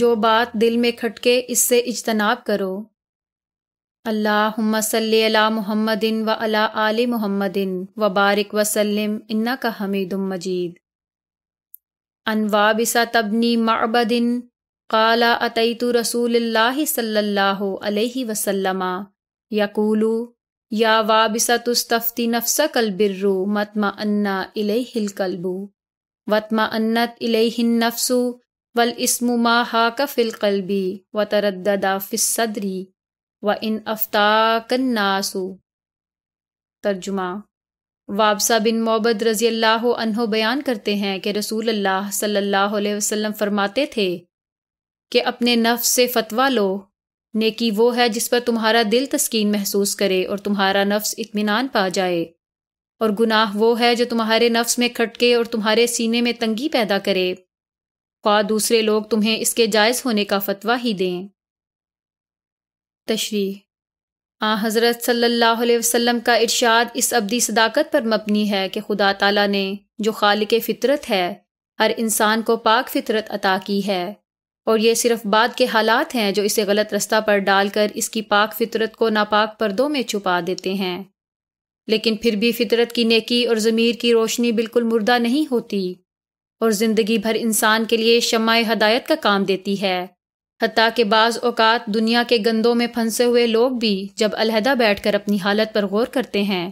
जो बात दिल में खटके इससे इज्तनाब करो अल्लाह सल अला मोहम्मदिन व अला आल मोहम्मदिन व बारिक वसलम इन्ना का हमीद मजीद अनवाबिसा तबनी मबदिन काला अतईतु रसूल सल्लल्लाहु अलैहि वसल्लमा यकूलू या वाबिसा तुस्तफ़्ती नफसा कल बिर्रू मतमा अन्ना इलहिल कलबू वतमा अन्नत इलहिन नफसु वल इसमु मा हाक फ़िल कल्बी व तरदा फ़िसदरी व इन अफताक नासु तर्जुमा वाबसा बिन मोबद रजी अल्लाह अनहो बयान करते हैं कि रसूल अल्लाह सल्लल्लाहु अलैहि वसल्लम फरमाते थे कि अपने नफ्स से फतवा लो नेकी वो है जिस पर तुम्हारा दिल तस्कीन महसूस करे और तुम्हारा नफ्स इत्मीनान पा जाए और गुनाह वो है जो तुम्हारे नफ्स में खटके और तुम्हारे सीने में तंगी पैदा करे ख्वा दूसरे लोग तुम्हें इसके जायज़ होने का फतवा ही दें तशरी आ हज़रत सल्लल्लाहु अलैहि वसल्लम का इरशाद इस अब्दी सदाकत पर मबनी है कि खुदा ताला ने जो खालिक फ़ितरत है हर इंसान को पाक फ़ितरत अता की है और ये सिर्फ बाद के हालात हैं जो इसे गलत रास्ता पर डालकर इसकी पाक फ़ितरत को नापाक पर्दों में छुपा देते हैं लेकिन फिर भी फितरत की नेकी और ज़मीर की रोशनी बिल्कुल मुर्दा नहीं होती और ज़िंदगी भर इंसान के लिए शमाए हदायत का काम देती है हती के बाज़ अवकात दुनिया के गंदों में फंसे हुए लोग भी जब अलहदा बैठ कर अपनी हालत पर गौर करते हैं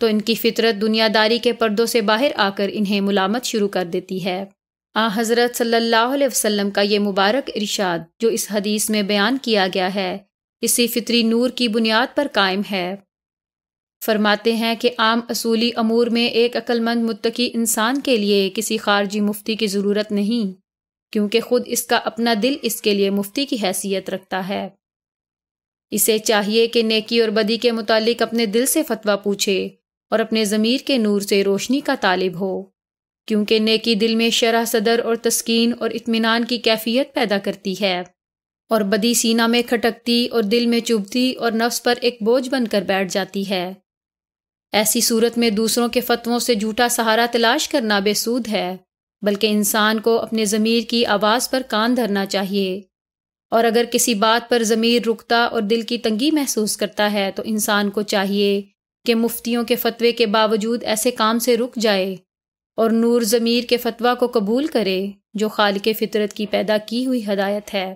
तो इनकी फितरत दुनियादारी के पर्दों से बाहर आकर इन्हें मुलामत शुरू कर देती है आ हज़रत सल्लल्लाहु अलैहि वसल्लम का ये मुबारक इरशाद जो इस हदीस में बयान किया गया है इसी फितरी नूर की बुनियाद पर कायम है फरमाते हैं कि आम असूली अमूर में एक अक्लमंद मुतकी इंसान के लिए किसी खारजी मुफ्ती की ज़रूरत नहीं क्योंकि खुद इसका अपना दिल इसके लिए मुफ्ती की हैसियत रखता है इसे चाहिए कि नेकी और बदी के मुतालिक अपने दिल से फतवा पूछे और अपने ज़मीर के नूर से रोशनी का तालिब हो क्योंकि नेकी दिल में शरह सदर और तस्कीन और इतमान की कैफियत पैदा करती है और बदी सीना में खटकती और दिल में चुभती और नफ्स पर एक बोझ बनकर बैठ जाती है ऐसी सूरत में दूसरों के फतवों से झूठा सहारा तलाश करना बेसूद है बल्कि इंसान को अपने ज़मीर की आवाज़ पर कान धरना चाहिए और अगर किसी बात पर ज़मीर रुकता और दिल की तंगी महसूस करता है तो इंसान को चाहिए कि मुफ्तियों के फतवे के बावजूद ऐसे काम से रुक जाए और नूर ज़मीर के फतवा को कबूल करे जो खाल के फितरत की पैदा की हुई हदायत है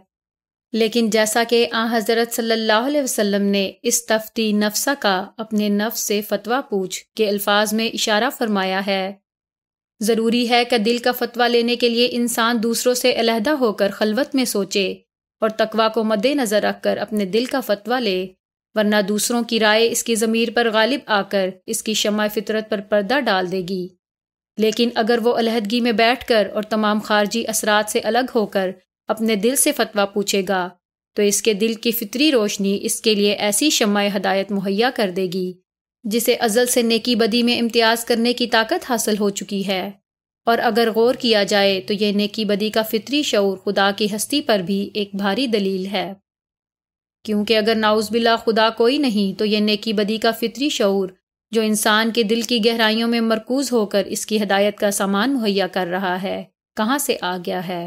लेकिन जैसा कि आ हज़रत सल्लल्लाहु अलैहि वसल्लम ने इस तफ्ती नफ्सा का अपने नफ्स से फतवा पूछ के अल्फाज में इशारा फरमाया है ज़रूरी है कि दिल का फतवा लेने के लिए इंसान दूसरों से अलहदा होकर खलवत में सोचे और तकवा को मद्देनज़र रखकर अपने दिल का फतवा ले वरना दूसरों की राय इसकी ज़मीर पर गालिब आकर इसकी शमा फितरत पर पर्दा डाल देगी लेकिन अगर वो अलहदगी में बैठ कर और तमाम खारजी असरात से अलग होकर अपने दिल से फतवा पूछेगा तो इसके दिल की फितरी रोशनी इसके लिए ऐसी शमाय हदायत मुहैया कर देगी जिसे अजल से नेकी बदी में इम्तियाज करने की ताकत हासिल हो चुकी है और अगर गौर किया जाए तो यह नेकी बदी का फितरी शौर खुदा की हस्ती पर भी एक भारी दलील है क्योंकि अगर नाउज बिला खुदा कोई नहीं तो यह नेकी बदी का फितरी शौर जो इंसान के दिल की गहराइयों में मरकूज होकर इसकी हदायत का सामान मुहैया कर रहा है कहाँ से आ गया है